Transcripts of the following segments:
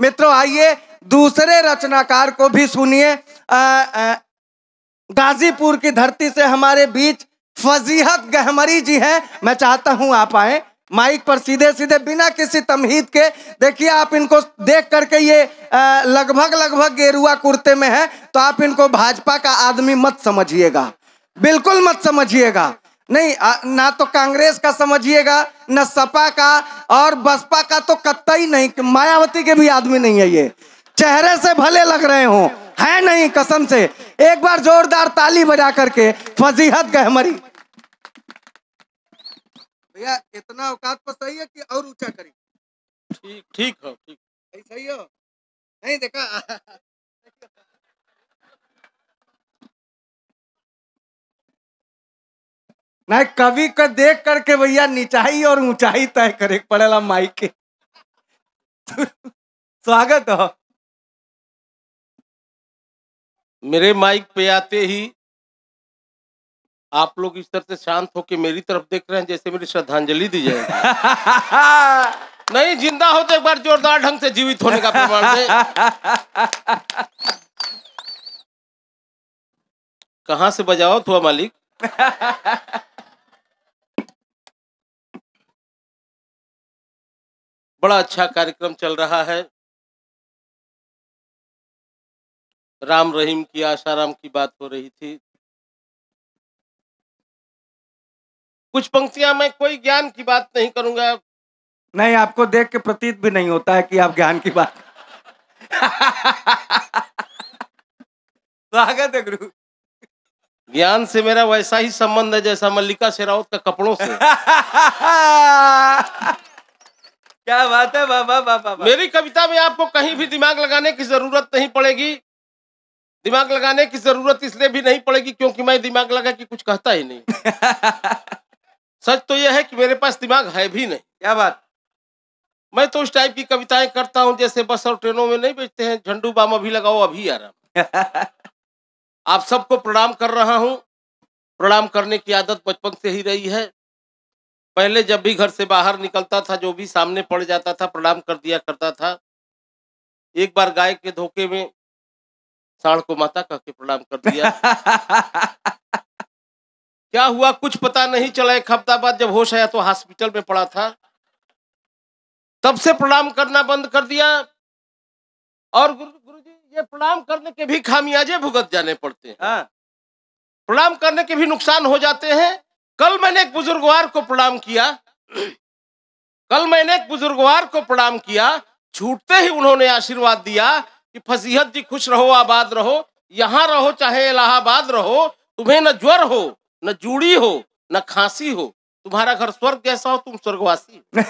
मित्रों आइए दूसरे रचनाकार को भी सुनिए गाजीपुर की धरती से हमारे बीच फजीहत गहमरी जी हैं मैं चाहता हूं आप आए माइक पर सीधे सीधे बिना किसी तमहीद के देखिए आप इनको देख करके ये लगभग लगभग गेरुआ कुर्ते में है तो आप इनको भाजपा का आदमी मत समझिएगा बिल्कुल मत समझिएगा नहीं आ, ना तो कांग्रेस का समझिएगा ना सपा का और बसपा का तो कत्ता ही नहीं मायावती के भी आदमी नहीं है ये चेहरे से भले लग रहे हो है नहीं कसम से एक बार जोरदार ताली बजा करके फजीहत गहमरी भैया इतना औकात पर तो सही है कि और ऊंचा करी ठीक ठीक हो ठीक सही हो नहीं देखा नहीं कवि को देख करके भैया निचाई और ऊंचाई तय करे पड़ेला माई के स्वागत हो मेरे माइक पे आते ही आप लोग इस तरह से शांत होके मेरी तरफ देख रहे हैं जैसे मेरी श्रद्धांजलि दी जाएगी नहीं जिंदा हो तो एक बार जोरदार ढंग से जीवित होने का प्रमाण दे कहां से बजाओ थोड़ा मालिक बड़ा अच्छा कार्यक्रम चल रहा है राम रहीम की आशाराम की बात हो रही थी कुछ पंक्तियां मैं कोई ज्ञान की बात नहीं करूंगा नहीं आपको देख के प्रतीत भी नहीं होता है कि आप ज्ञान की बात स्वागत है गुरु ज्ञान से मेरा वैसा ही संबंध है जैसा मल्लिका शेरावत का कपड़ों से क्या बात है बाबा बाबा मेरी कविता में आपको कहीं भी दिमाग लगाने की जरूरत नहीं पड़ेगी दिमाग लगाने की जरूरत इसलिए भी नहीं पड़ेगी क्योंकि मैं दिमाग लगा के कुछ कहता ही नहीं सच तो यह है कि मेरे पास दिमाग है भी नहीं क्या बात मैं तो उस टाइप की कविताएं करता हूँ जैसे बस और ट्रेनों में नहीं बेचते हैं झंडू बाम अभी लगाओ अभी आ रहा आप सबको प्रणाम कर रहा हूँ प्रणाम करने की आदत बचपन से ही रही है पहले जब भी घर से बाहर निकलता था जो भी सामने पड़ जाता था प्रणाम कर दिया करता था एक बार गाय के धोखे में साढ़ को माता कह के प्रणाम कर दिया क्या हुआ कुछ पता नहीं चला एक हफ्ता बाद जब होश आया तो हॉस्पिटल में पड़ा था तब से प्रणाम करना बंद कर दिया और गुरु गुरु जी ये प्रणाम करने के भी खामियाजे भुगत जाने पड़ते हैं हाँ। प्रणाम करने के भी नुकसान हो जाते हैं कल मैंने एक बुजुर्गवार को प्रणाम किया कल मैंने एक बुजुर्गवार को प्रणाम किया छूटते ही उन्होंने आशीर्वाद दिया कि फसीहत जी खुश रहो आबाद रहो यहाँ रहो चाहे इलाहाबाद रहो तुम्हें न ज्वर हो न जूड़ी हो न खांसी हो तुम्हारा घर स्वर्ग कैसा हो तुम स्वर्गवासी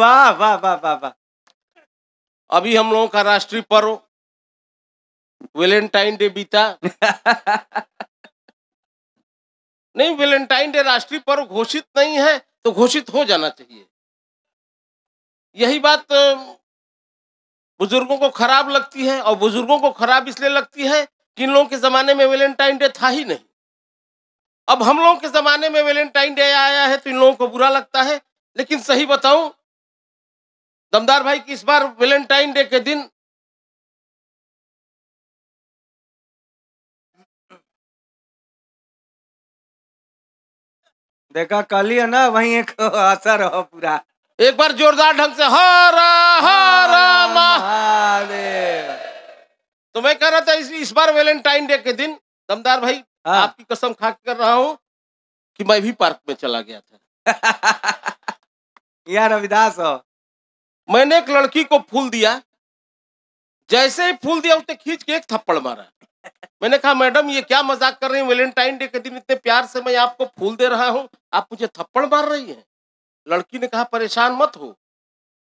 वाह वाह वाह वाह वाह अभी हम लोगों का राष्ट्रीय पर्व वेलेंटाइन डे बीता नहीं वेलेंटाइन डे राष्ट्रीय पर्व घोषित नहीं है तो घोषित हो जाना चाहिए यही बात बुजुर्गों को खराब लगती है और बुजुर्गों को खराब इसलिए लगती है कि इन लोगों के जमाने में वेलेंटाइन डे था ही नहीं अब हम लोगों के जमाने में वेलेंटाइन डे आया है तो इन लोगों को बुरा लगता है लेकिन सही बताऊं दमदार भाई की इस बार वेलेंटाइन डे के दिन देखा कल है ना वही एक आशा हो पूरा एक बार जोरदार ढंग से हरा हरा महादेव तो मैं कह रहा था इस, इस बार वेलेंटाइन डे के दिन दमदार भाई हाँ। आपकी कसम खा कर रहा हूँ कि मैं भी पार्क में चला गया था यार रविदास हो मैंने एक लड़की को फूल दिया जैसे ही फूल दिया उसने खींच के एक थप्पड़ मारा मैंने कहा मैडम ये क्या मजाक कर रही है वेलेंटाइन डे के दिन इतने प्यार से मैं आपको फूल दे रहा हूँ आप मुझे थप्पड़ मार रही हैं लड़की ने कहा परेशान मत हो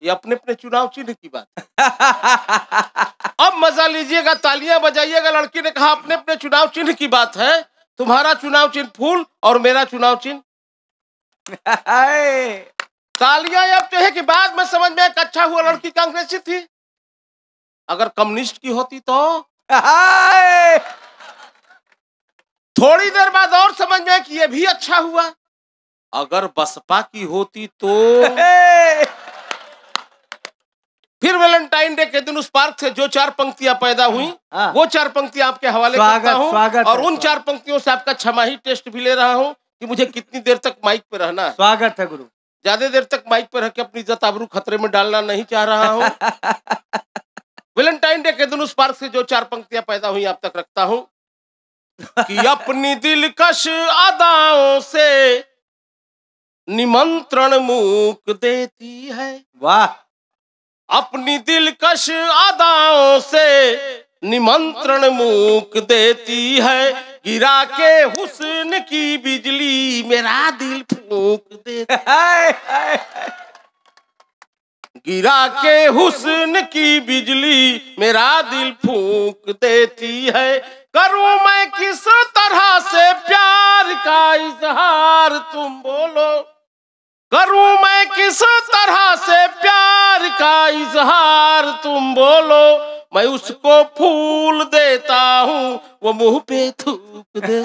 ये अपने अपने चुनाव चिन्ह की बात अब मजा लीजिएगा तालियां बजाइएगा लड़की ने कहा अपने अपने चुनाव चिन्ह की बात है तुम्हारा चुनाव चिन्ह फूल और मेरा चुनाव चिन्ह तालियां अब जो तो है कि बाद में समझ में एक अच्छा हुआ लड़की कांग्रेसी थी अगर कम्युनिस्ट की होती तो थोड़ी देर बाद और समझ में कि ये भी अच्छा हुआ अगर बसपा की होती तो फिर वेलेंटाइन डे के दिन उस पार्क से जो चार पंक्तियां पैदा हुई आ, हाँ। वो चार पंक्तियां आपके हवाले करता हूं स्वागत और उन तो। चार पंक्तियों से आपका छमाही टेस्ट भी ले रहा हूं कि मुझे कितनी देर तक माइक पे रहना है स्वागत है गुरु ज्यादा देर तक माइक पर रह के अपनी इज्जत आबरू खतरे में डालना नहीं चाह रहा हूँ वेलेंटाइन डे के दिन उस पार्क से जो चार पंक्तियां पैदा हुई आप तक रखता हूं कि अपनी दिलकश अदाओं से निमंत्रण मूक देती है वाह अपनी दिलकश अदाओं से निमंत्रण मूक देती है गिरा के हुस्न की बिजली मेरा दिल फूक देती है गिरा के हुसन की बिजली मेरा दिल फूक देती है करूं मैं किस तरह से प्यार का इजहार तुम बोलो करूं मैं किस तरह से प्यार का इजहार तुम बोलो मैं उसको फूल देता हूँ वो मुंह पे थूक दे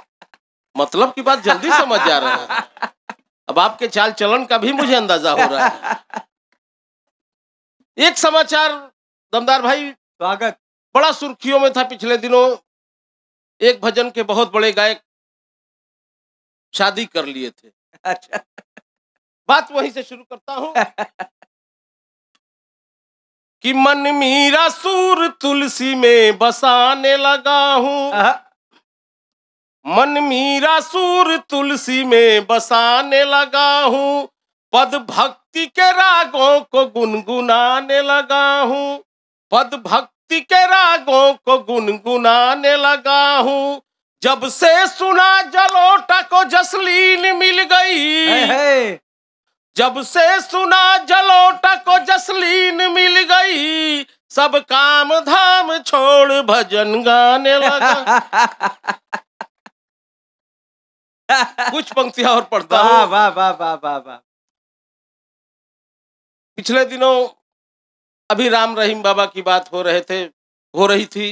मतलब की बात जल्दी समझ जा रहा है बाप के चाल चलन का भी मुझे अंदाजा हो रहा है एक समाचार दमदार भाई स्वागत बड़ा सुर्खियों में था पिछले दिनों एक भजन के बहुत बड़े गायक शादी कर लिए थे अच्छा बात वहीं से शुरू करता हूं कि मन मीरा सूर तुलसी में बसाने लगा हूं मन मीरा सूर तुलसी में बसाने लगा हूँ पद भक्ति के रागों को गुनगुनाने लगा हूँ पद भक्ति के रागों को गुनगुनाने लगा हूँ जब से सुना जलोटा को जसलीन मिल गई है है। जब से सुना जलोटा को जसलीन मिल गई सब काम धाम छोड़ भजन गाने लगा कुछ पंक्तियां और पढ़ता वाह वाह वाह वाह वाह वाह पिछले दिनों अभी राम रहीम बाबा की बात हो रहे थे हो रही थी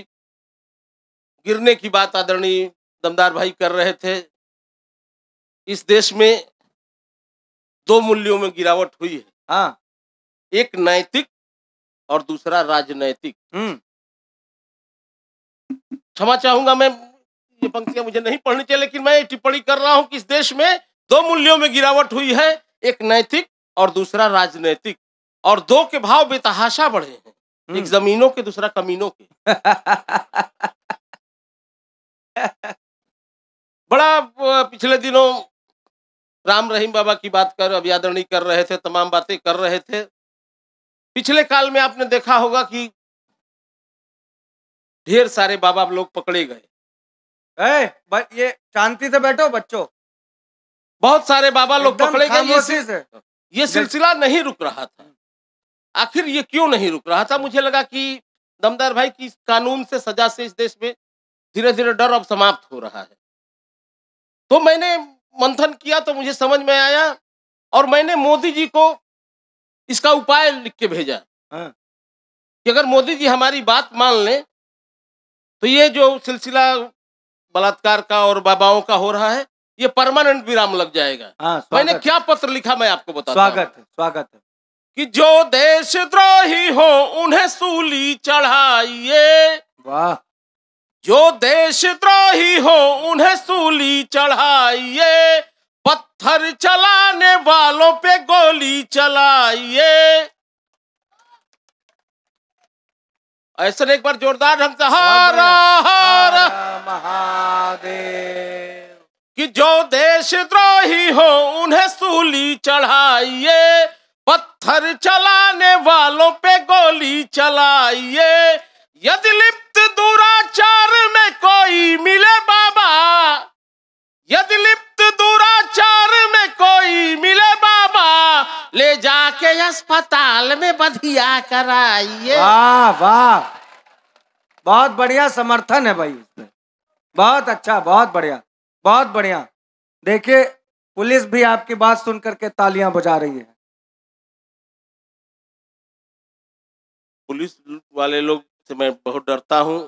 गिरने की बात आदरणीय दमदार भाई कर रहे थे इस देश में दो मूल्यों में गिरावट हुई है हाँ एक नैतिक और दूसरा राजनैतिक हम्म। क्षमा चाहूंगा मैं ये पंक्तियां मुझे नहीं पढ़नी चाहिए लेकिन मैं टिप्पणी कर रहा हूं कि इस देश में दो मूल्यों में गिरावट हुई है एक नैतिक और दूसरा राजनैतिक और दो के भाव बेतहाशा बढ़े हैं हम्म। एक जमीनों के दूसरा कमीनों के बड़ा पिछले दिनों राम रहीम बाबा की बात कर अब कर रहे थे तमाम बातें कर रहे थे पिछले काल में आपने देखा होगा कि ढेर सारे बाबा लोग पकड़े गए ए, ये शांति से बैठो बच्चों बहुत सारे बाबा लोग पकड़े गए ये, सिल, ये सिलसिला नहीं रुक रहा था आखिर ये क्यों नहीं रुक रहा था मुझे लगा कि दमदार भाई की कानून से सजा से इस देश में धीरे धीरे डर अब समाप्त हो रहा है तो मैंने मंथन किया तो मुझे समझ में आया और मैंने मोदी जी को इसका उपाय लिख के भेजा हाँ। कि अगर मोदी जी हमारी बात मान ले तो ये जो सिलसिला बलात्कार का और बाबाओं का हो रहा है ये परमानेंट विराम लग जाएगा आ, हाँ, मैंने क्या पत्र लिखा मैं आपको बता स्वागत है स्वागत है कि जो देशद्रोही हो उन्हें सूली चढ़ाइए वाह जो देशद्रोही हो उन्हें सूली चढ़ाइए पत्थर चलाने वालों पे गोली चलाइए ऐसा एक बार जोरदार ढंग से हर हर महादेव कि जो देश द्रोही हो उन्हें सूली चढ़ाइए पत्थर चलाने वालों पे गोली चलाइए यदि लिप्त दुराचार में कोई मिले बाबा यदि लिप्त दुराचार में कोई मिले बाबा माँ ले जाके अस्पताल में बधिया कराइए वाह वाह बहुत बढ़िया समर्थन है भाई उसमें बहुत अच्छा बहुत बढ़िया बहुत बढ़िया देखिए पुलिस भी आपकी बात सुन करके तालियां बजा रही है पुलिस वाले लोग से मैं बहुत डरता हूँ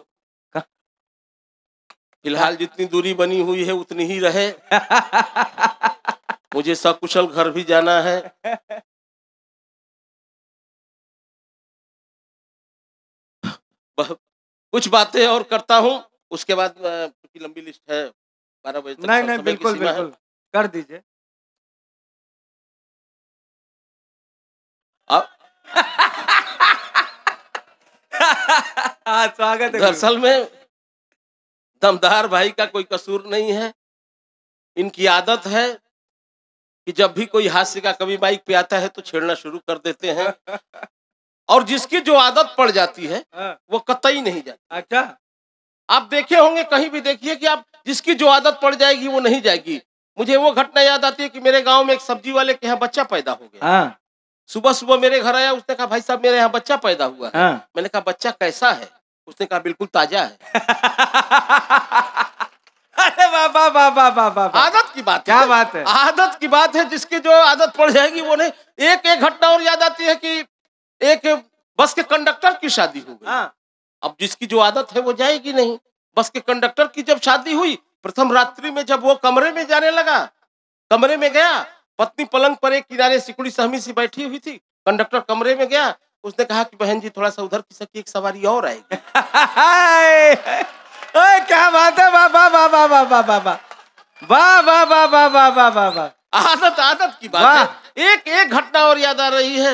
फिलहाल जितनी दूरी बनी हुई है उतनी ही रहे मुझे सकुशल घर भी जाना है कुछ बातें और करता हूँ उसके बाद क्योंकि लंबी लिस्ट है बारह बजे नहीं नहीं बिल्कुल बिल्कुल कर दीजिए हाँ, स्वागत है दरअसल में दमदार भाई का कोई कसूर नहीं है इनकी आदत है कि जब भी कोई हास्य का कवि बाइक पे आता है तो छेड़ना शुरू कर देते हैं और जिसकी जो आदत पड़ जाती है हाँ। वो कतई नहीं जाती अच्छा आप देखे होंगे कहीं भी देखिए कि आप जिसकी जो आदत पड़ जाएगी वो नहीं जाएगी मुझे वो घटना याद आती है कि मेरे गांव में एक सब्जी वाले के यहाँ बच्चा पैदा हो गया हाँ। सुबह सुबह मेरे घर आया उसने कहा भाई साहब मेरे यहाँ बच्चा पैदा हुआ है हाँ। मैंने कहा बच्चा कैसा है उसने कहा बिल्कुल ताजा है अरे बाबा बाबा बाबा आदत की बात क्या बात है आदत की बात है जिसकी जो आदत पड़ जाएगी वो नहीं एक एक घटना और याद आती है कि एक बस के कंडक्टर की शादी हो गई हाँ। अब जिसकी जो आदत है वो जाएगी नहीं बस के कंडक्टर की जब शादी हुई प्रथम रात्रि में जब वो कमरे में जाने लगा कमरे में गया पत्नी पलंग पर एक किनारे सिकुड़ी सहमी सी बैठी हुई थी कंडक्टर कमरे में गया उसने कहा कि बहन जी थोड़ा सा उधर की सकी एक सवारी और आएगी ओए क्या बात है वाह वाह वाह वाह वाह वाह वाह वाह वाह वाह वाह वाह वाह वाह वाह आदत आदत की बात है एक एक घटना और याद आ रही है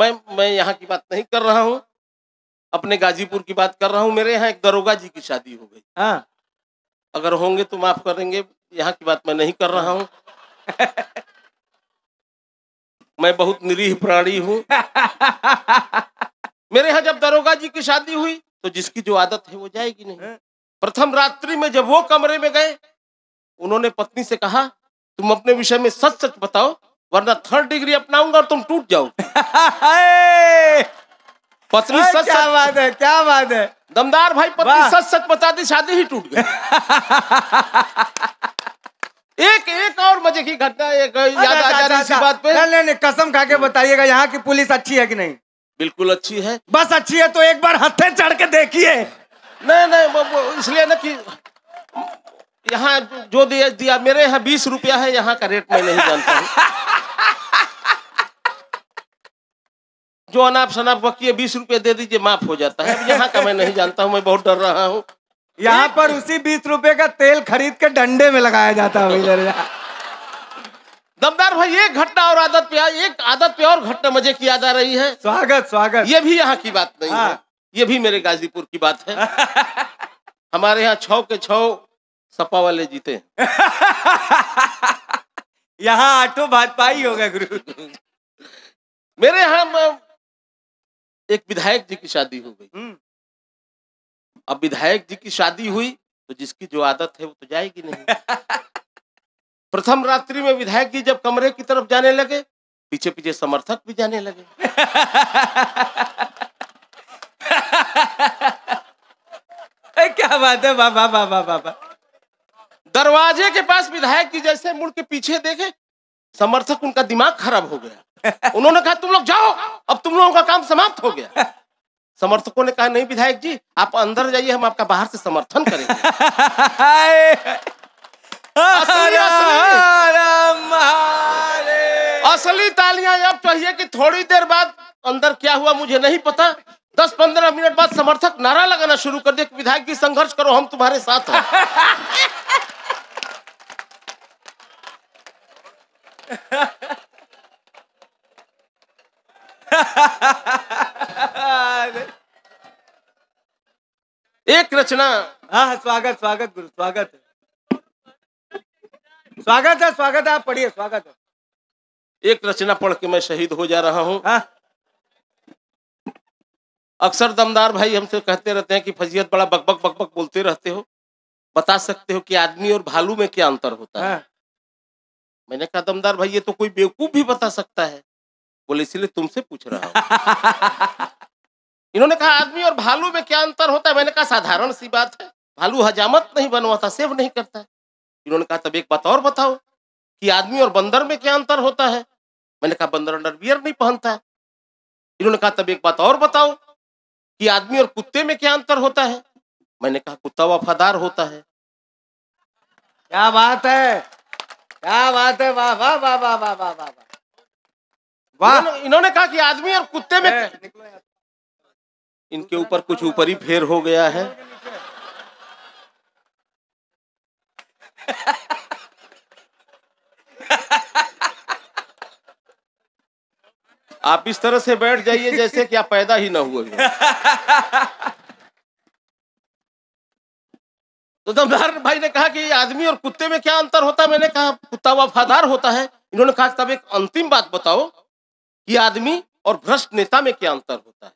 मैं मैं यहाँ की बात नहीं कर रहा हूँ अपने गाजीपुर की बात कर रहा हूँ मेरे यहाँ एक दरोगा जी की शादी हो गई हाँ अगर होंगे तो माफ करेंगे यहाँ की बात मैं नहीं कर रहा हूँ मैं बहुत निरीह प्राणी हूँ मेरे यहाँ जब दरोगा जी की शादी हुई तो जिसकी जो आदत है वो जाएगी नहीं प्रथम रात्रि में जब वो कमरे में गए उन्होंने पत्नी से कहा तुम अपने विषय में सच सच बताओ वरना थर्ड डिग्री अपनाऊंगा और तुम टूट जाओ पत्नी सच क्या बात है क्या बात है दमदार भाई पत्नी सच सच बता दी शादी ही टूट गई एक एक और मजे की घटना एक अच्छा, याद आ जा रही इसी बात पे नहीं नहीं कसम खा के हम्म। बताइएगा यहाँ की पुलिस अच्छी है कि नहीं बिल्कुल अच्छी है बस अच्छी है तो एक बार हथे चढ़ के देखिए नहीं नहीं इसलिए ना कि यहाँ जो दिया दिया मेरे यहाँ बीस रुपया है यहाँ का रेट मैं नहीं जानता हूँ जो अनाप शनाप बकी बीस रुपया दे दीजिए माफ हो जाता है यहाँ का मैं नहीं जानता हूँ मैं बहुत डर रहा हूँ यहाँ पर उसी बीस रुपए का तेल खरीद के डंडे में लगाया जाता है दमदार भाई एक घटना और आदत पे एक आदत पे और घटना मजे की याद आ रही है स्वागत स्वागत ये भी यहाँ की बात नहीं हाँ। है ये भी मेरे गाजीपुर की बात है हमारे यहाँ छो के छौ सपा वाले जीते यहाँ आठो भाजपा ही होगा गुरु मेरे यहाँ एक विधायक जी की शादी हो गई हम्म। अब विधायक जी की शादी हुई तो जिसकी जो आदत है वो तो जाएगी नहीं प्रथम रात्रि में विधायक जी जब कमरे की तरफ जाने लगे पीछे पीछे समर्थक भी जाने लगे क्या बात है बाबा बाबा बाबा दरवाजे के पास विधायक जी जैसे मुड़ के पीछे देखे समर्थक उनका दिमाग खराब हो गया उन्होंने कहा तुम लोग जाओ अब तुम लोगों का काम समाप्त हो गया समर्थकों ने कहा नहीं विधायक जी आप अंदर जाइए हम आपका बाहर से समर्थन करेंगे असली, असली, असली तालियां अब चाहिए कि थोड़ी देर बाद अंदर क्या हुआ मुझे नहीं पता दस पंद्रह मिनट बाद समर्थक नारा लगाना शुरू कर दिया कि विधायक जी संघर्ष करो हम तुम्हारे साथ हैं एक रचना हाँ स्वागत स्वागत गुरु स्वागत है स्वागत है स्वागत है आप पढ़िए स्वागत है एक रचना पढ़ के मैं शहीद हो जा रहा हूँ हाँ? अक्सर दमदार भाई हमसे कहते रहते हैं कि फजीहत बड़ा बकबक बकबक बोलते रहते हो बता सकते हो कि आदमी और भालू में क्या अंतर होता है हाँ। मैंने कहा दमदार भाई ये तो कोई बेवकूफ भी बता सकता है बोले इसीलिए तुमसे पूछ रहा हूं इन्होंने कहा आदमी और भालू में क्या अंतर होता है मैंने कहा साधारण सी बात है भालू हजामत नहीं बनवाता सेव नहीं करता है इन्होंने कहा तब एक बात और बताओ कि आदमी और बंदर में क्या अंतर होता है मैंने कहा बंदर अंडरवियर नहीं पहनता है इन्होंने कहा तब एक बात और बताओ कि आदमी और कुत्ते में क्या अंतर होता है मैंने कहा कुत्ता वफादार होता है क्या बात है क्या बात है वाह वाह वाह वाह वाह वाह वाह वाह इन्होंने कहा कि आदमी और कुत्ते में इनके ऊपर कुछ ऊपर ही फेर हो गया है आप इस तरह से बैठ जाइए जैसे कि आप पैदा ही ना हुए तो दमदार भाई ने कहा कि आदमी और कुत्ते में क्या अंतर होता है मैंने कहा कुत्ता वफादार होता है इन्होंने कहा तब एक अंतिम बात बताओ कि आदमी और भ्रष्ट नेता में क्या अंतर होता है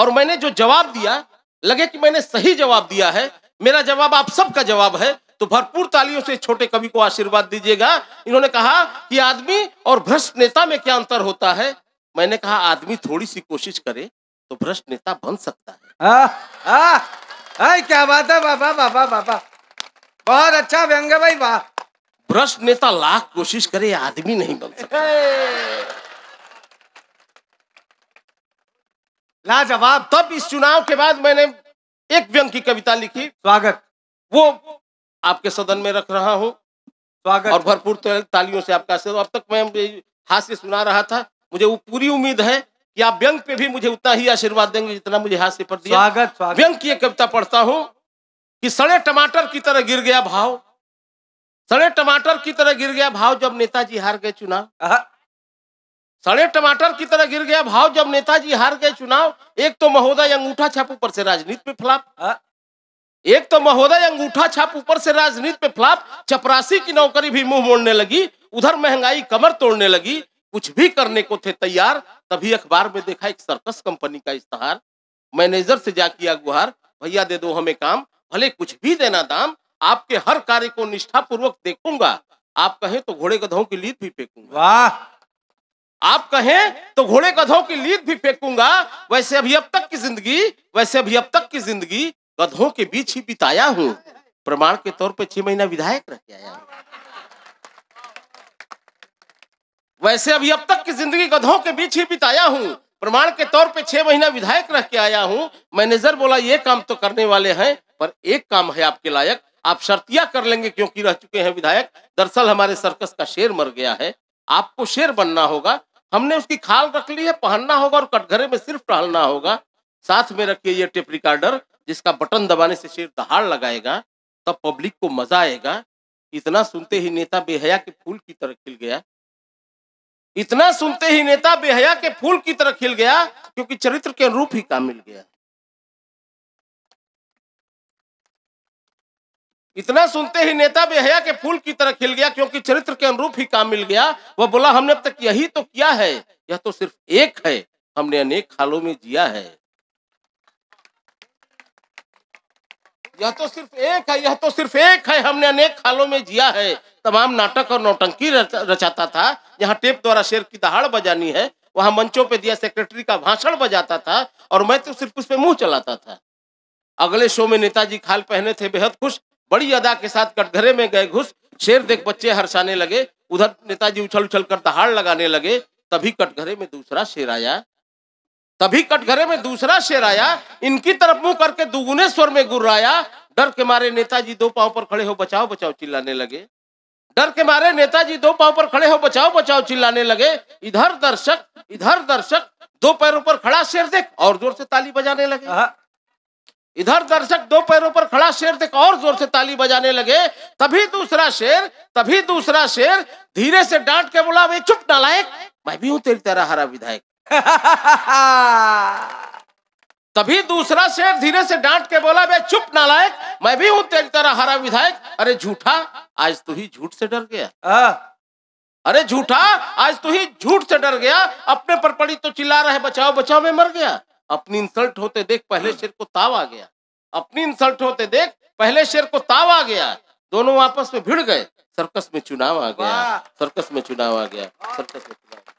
और मैंने जो जवाब दिया लगे कि मैंने सही जवाब दिया है मेरा जवाब आप सबका जवाब है तो भरपूर तालियों से छोटे कवि को आशीर्वाद दीजिएगा इन्होंने कहा कि आदमी और भ्रष्ट नेता में क्या अंतर होता है मैंने कहा आदमी थोड़ी सी कोशिश करे तो भ्रष्ट नेता बन सकता है आ, आ, आ, क्या बात है बाबा बाबा बाबा बहुत अच्छा व्यंग भाई वाह भ्रष्ट नेता लाख कोशिश करे आदमी नहीं बन सकता लाजवाब तब इस चुनाव के बाद मैंने एक व्यंग की कविता लिखी स्वागत वो आपके सदन में रख रहा हूँ स्वागत और भरपूर तालियों से आपका अब तक मैं हास्य सुना रहा था मुझे वो पूरी उम्मीद है कि आप व्यंग पे भी मुझे उतना ही आशीर्वाद देंगे जितना मुझे हास्य पर दिया स्वागत, व्यंग की एक कविता पढ़ता हूँ कि सड़े टमाटर की तरह गिर गया भाव सड़े टमाटर की तरह गिर गया भाव जब नेताजी हार गए चुनाव सड़े टमाटर की तरह गिर गया भाव जब नेताजी हार गए चुनाव एक तो महोदय अंगूठा छापू पर से राजनीति में फ्लाप एक तो महोदय अंगूठा छाप ऊपर से राजनीति में फ्लाप चपरासी की नौकरी भी मुंह मोड़ने लगी उधर महंगाई कमर तोड़ने लगी कुछ भी करने को थे तैयार तभी अखबार में देखा एक सर्कस कंपनी का इश्तहार मैनेजर से जा किया गुहार भैया दे दो हमें काम भले कुछ भी देना दाम आपके हर कार्य को निष्ठापूर्वक देखूंगा आप कहें तो घोड़े गधों की लीद भी फेंकूंगा वाह आप कहें तो घोड़े गधों की लीद भी फेंकूंगा वैसे अभी अब तक की जिंदगी वैसे अभी अब तक की जिंदगी गधों के बीच ही बिताया हूँ प्रमाण के तौर पर छह महीना विधायक रह के आया हूँ वैसे अभी अब तक की जिंदगी गधों के बीच ही बिताया हूँ प्रमाण के तौर पे छह महीना विधायक रह के आया हूँ मैनेजर बोला ये काम तो करने वाले हैं पर एक काम है आपके लायक आप शर्तिया कर लेंगे क्योंकि रह चुके हैं विधायक दरअसल हमारे सर्कस का शेर मर गया है आपको शेर बनना होगा हमने उसकी खाल रख ली है पहनना होगा और कटघरे में सिर्फ टहलना होगा साथ में रखिए ये टेप रिकॉर्डर जिसका बटन दबाने से शेर दहाड़ लगाएगा तब पब्लिक को मजा आएगा इतना सुनते ही नेता बेहया के फूल की तरह खिल गया इतना सुनते ही नेता बेहया के फूल की तरह खिल गया क्योंकि चरित्र के अनुरूप ही काम मिल गया इतना सुनते ही नेता बेहया के फूल की तरह खिल गया क्योंकि चरित्र के अनुरूप ही काम मिल गया वह बोला हमने अब तक यही तो किया है यह तो सिर्फ एक है हमने अनेक हालों में जिया है यह तो सिर्फ एक है यह तो सिर्फ एक है हमने अनेक खालों में जिया है तमाम नाटक और नौटंकी रचाता था यहाँ टेप द्वारा शेर की दहाड़ बजानी है वहां मंचों पे दिया सेक्रेटरी का भाषण बजाता था और मैं तो सिर्फ उस पर मुंह चलाता था अगले शो में नेताजी खाल पहने थे बेहद खुश बड़ी अदा के साथ कटघरे में गए घुस शेर देख बच्चे हर्षाने लगे उधर नेताजी उछल उछल कर दहाड़ लगाने लगे तभी कटघरे में दूसरा शेर आया तभी कटघरे में दूसरा शेर आया इनकी तरफ मुंह करके दुगुने स्वर में गुर्राया डर के मारे नेताजी दो पांव पर खड़े हो बचाओ बचाओ चिल्लाने लगे डर के मारे नेताजी दो पांव पर खड़े हो बचाओ बचाओ चिल्लाने लगे इधर दर्शक इधर दर्शक दो पैरों पर खड़ा शेर देख और जोर से ताली बजाने लगे हाँ। इधर दर्शक दो पैरों पर खड़ा शेर देख और जोर से ताली बजाने लगे तभी दूसरा शेर तभी दूसरा शेर धीरे से डांट के बोला वे चुप नालायक मैं भी हूं तेरी तरह हरा विधायक तभी दूसरा शेर धीरे से डांट के बोला बे चुप नालायक मैं भी हूं तेरी तरह हरा विधायक अरे झूठा आज तू ही झूठ से डर गया आ? अरे झूठा आज तू ही झूठ से डर गया अपने पर पड़ी तो चिल्ला रहे बचाओ बचाओ में मर गया अपनी इंसल्ट होते देख पहले शेर को ताव आ गया अपनी इंसल्ट होते देख पहले शेर को ताव आ गया दोनों आपस में भिड़ गए सर्कस में चुनाव आ गया सर्कस में चुनाव आ गया सर्कस में चुनाव